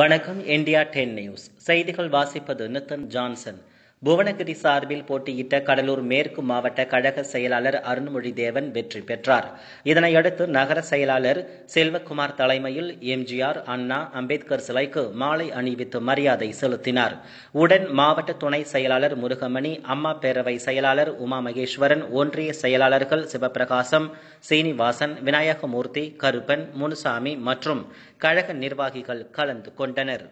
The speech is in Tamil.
வணக்கம் இந்தியா டென் நியூஸ் செய்திகள் வாசிப்பது நிதன் ஜான்சன் புவனகிரி சார்பில் போட்டியிட்ட கடலூர் மேற்கு மாவட்ட கழக செயலாளர் அருண்மொழி தேவன் வெற்றி பெற்றார் இதனையடுத்து நகர செயலாளர் செல்வகுமார் தலைமையில் எம்ஜிஆர் அண்ணா அம்பேத்கர் சிலைக்கு மாலை அணிவித்து மரியாதை செலுத்தினார் உடன் மாவட்ட துணை செயலாளர் முருகமணி அம்மா பேரவை செயலாளர் உமா மகேஸ்வரன் ஒன்றிய செயலாளர்கள் சிவபிரகாசம் சீனிவாசன் விநாயகமூர்த்தி கருப்பன் முனுசாமி மற்றும் கழக நிர்வாகிகள் கலந்து கொண்டனர்